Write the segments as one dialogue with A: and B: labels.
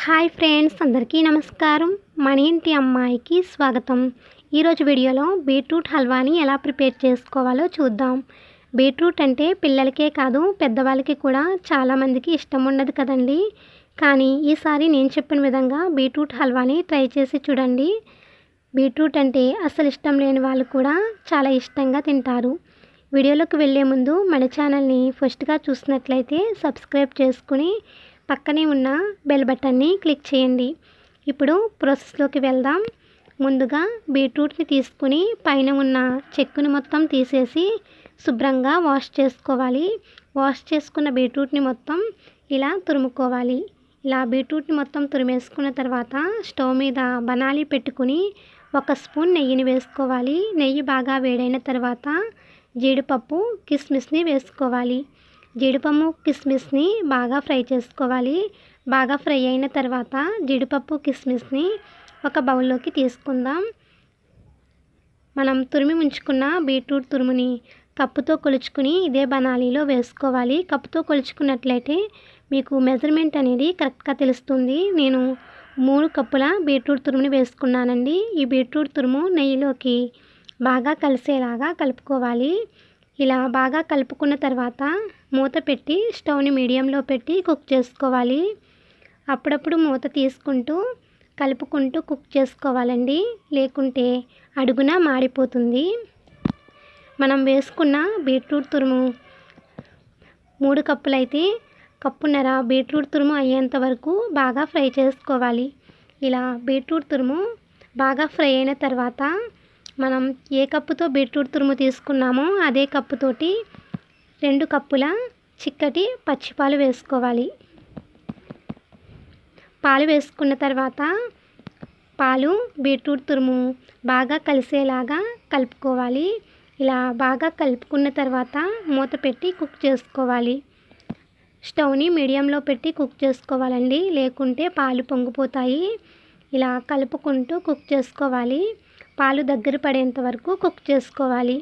A: hi friends అందరికీ నమస్కారం మన ఇంటి అమ్మాయికి స్వాగతం ఈరోజు వీడియోలో బీట్రూట్ హల్వాని ఎలా ప్రిపేర్ చేసుకోవాలో చూద్దాం బీట్రూట్ అంటే పిల్లలకే కాదు పెద్దవాళ్ళకి కూడా చాలామందికి ఇష్టం ఉండదు కదండి కానీ ఈసారి నేను చెప్పిన విధంగా బీట్రూట్ హల్వాని ట్రై చేసి చూడండి బీట్రూట్ అంటే అసలు ఇష్టం లేని వాళ్ళు కూడా చాలా ఇష్టంగా తింటారు వీడియోలోకి వెళ్ళే ముందు మన ఛానల్ని ఫస్ట్గా చూసినట్లయితే సబ్స్క్రైబ్ చేసుకుని పక్కనే ఉన్న బెల్ బటన్ని క్లిక్ చేయండి ఇప్పుడు ప్రాసెస్లోకి వెళ్దాం ముందుగా బీట్రూట్ని తీసుకుని పైన ఉన్న చెక్కుని మొత్తం తీసేసి శుభ్రంగా వాష్ చేసుకోవాలి వాష్ చేసుకున్న బీట్రూట్ని మొత్తం ఇలా తురుముకోవాలి ఇలా బీట్రూట్ని మొత్తం తురిమేసుకున్న తర్వాత స్టవ్ మీద బనాలి పెట్టుకుని ఒక స్పూన్ నెయ్యిని వేసుకోవాలి నెయ్యి బాగా వేడైన తర్వాత జీడిపప్పు కిస్మిస్ని వేసుకోవాలి జీడిపప్పు కిస్మిస్ని బాగా ఫ్రై చేసుకోవాలి బాగా ఫ్రై అయిన తర్వాత జీడిపప్పు కిస్మిస్ని ఒక బౌల్లోకి తీసుకుందాం మనం తురిమి ఉంచుకున్న బీట్రూట్ తురుముని కప్పుతో కొలుచుకుని ఇదే బనాలీలో వేసుకోవాలి కప్పుతో కొలుచుకున్నట్లయితే మీకు మెజర్మెంట్ అనేది కరెక్ట్గా తెలుస్తుంది నేను మూడు కప్పుల బీట్రూట్ తురుముని వేసుకున్నానండి ఈ బీట్రూట్ తురుము నెయ్యిలోకి బాగా కలిసేలాగా కలుపుకోవాలి ఇలా బాగా కలుపుకున్న తర్వాత మూత పెట్టి స్టవ్ని మీడియంలో పెట్టి కుక్ చేసుకోవాలి అప్పుడప్పుడు మూత తీసుకుంటూ కలుపుకుంటూ కుక్ చేసుకోవాలండి లేకుంటే అడుగున మాడిపోతుంది మనం వేసుకున్న బీట్రూట్ తురుము మూడు కప్పులైతే కప్పున్నర బీట్రూట్ తురుము అయ్యేంత వరకు బాగా ఫ్రై చేసుకోవాలి ఇలా బీట్రూట్ తురుము బాగా ఫ్రై అయిన తర్వాత మనం ఏ కప్పుతో బీట్రూట్ తురుము తీసుకున్నామో అదే కప్పుతోటి రెండు కప్పుల చిక్కటి పచ్చిపాలు వేసుకోవాలి పాలు వేసుకున్న తర్వాత పాలు బీట్రూట్ తురుము బాగా కలిసేలాగా కలుపుకోవాలి ఇలా బాగా కలుపుకున్న తర్వాత మూత పెట్టి కుక్ చేసుకోవాలి స్టవ్ని మీడియంలో పెట్టి కుక్ చేసుకోవాలండి లేకుంటే పాలు పొంగిపోతాయి ఇలా కలుపుకుంటూ కుక్ చేసుకోవాలి పాలు దగ్గర పడేంత వరకు కుక్ చేసుకోవాలి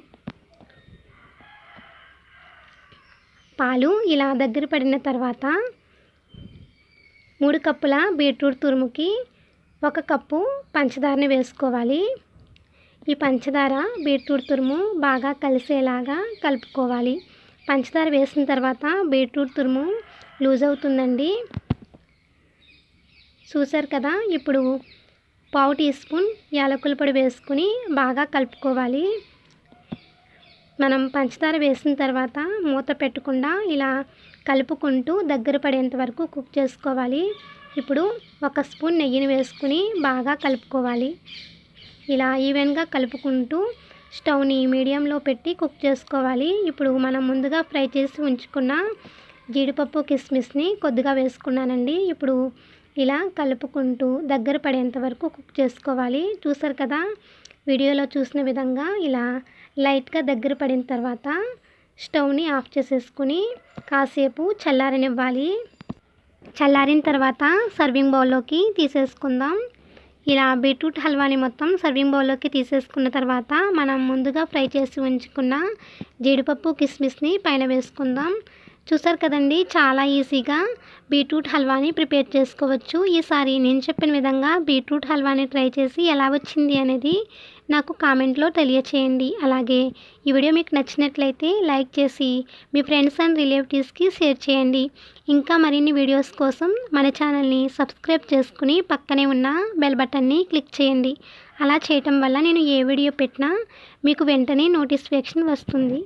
A: పాలు ఇలా దగ్గర పడిన తర్వాత మూడు కప్పుల బీట్రూట్ తురుముకి ఒక కప్పు పంచదారని వేసుకోవాలి ఈ పంచదార బీట్రూట్ తురుము బాగా కలిసేలాగా కలుపుకోవాలి పంచదార వేసిన తర్వాత బీట్రూట్ తురుము లూజ్ అవుతుందండి చూసారు కదా ఇప్పుడు పావు టీ స్పూన్ యాలకుల పొడి వేసుకుని బాగా కలుపుకోవాలి మనం పంచదార వేసిన తర్వాత మూత పెట్టకుండా ఇలా కలుపుకుంటూ దగ్గర పడేంత వరకు కుక్ చేసుకోవాలి ఇప్పుడు ఒక స్పూన్ నెయ్యిని వేసుకుని బాగా కలుపుకోవాలి ఇలా ఈవెన్గా కలుపుకుంటూ స్టవ్ని మీడియంలో పెట్టి కుక్ చేసుకోవాలి ఇప్పుడు మనం ముందుగా ఫ్రై చేసి ఉంచుకున్న జీడిపప్పు కిస్మిస్ని కొద్దిగా వేసుకున్నానండి ఇప్పుడు ఇలా కలుపుకుంటూ దగ్గర పడేంత వరకు కుక్ చేసుకోవాలి చూసారు కదా వీడియోలో చూసిన విధంగా ఇలా లైట్గా దగ్గర పడిన తర్వాత స్టవ్ని ఆఫ్ చేసేసుకుని కాసేపు చల్లారనివ్వాలి చల్లారిన తర్వాత సర్వింగ్ బౌల్లోకి తీసేసుకుందాం ఇలా బీట్రూట్ హల్వాని మొత్తం సర్వింగ్ బౌల్లోకి తీసేసుకున్న తర్వాత మనం ముందుగా ఫ్రై చేసి ఉంచుకున్న జీడిపప్పు కిస్మిస్ని పైన వేసుకుందాం చూసారు కదండి చాలా ఈజీగా బీట్రూట్ హల్వాని ప్రిపేర్ చేసుకోవచ్చు ఈసారి నేను చెప్పిన విధంగా బీట్రూట్ హల్వాని ట్రై చేసి ఎలా వచ్చింది అనేది నాకు కామెంట్లో తెలియచేయండి అలాగే ఈ వీడియో మీకు నచ్చినట్లయితే లైక్ చేసి మీ ఫ్రెండ్స్ అండ్ రిలేటివ్స్కి షేర్ చేయండి ఇంకా మరిన్ని వీడియోస్ కోసం మన ఛానల్ని సబ్స్క్రైబ్ చేసుకుని పక్కనే ఉన్న బెల్ బటన్ని క్లిక్ చేయండి అలా చేయటం వల్ల నేను ఏ వీడియో పెట్టినా మీకు వెంటనే నోటిఫికేషన్ వస్తుంది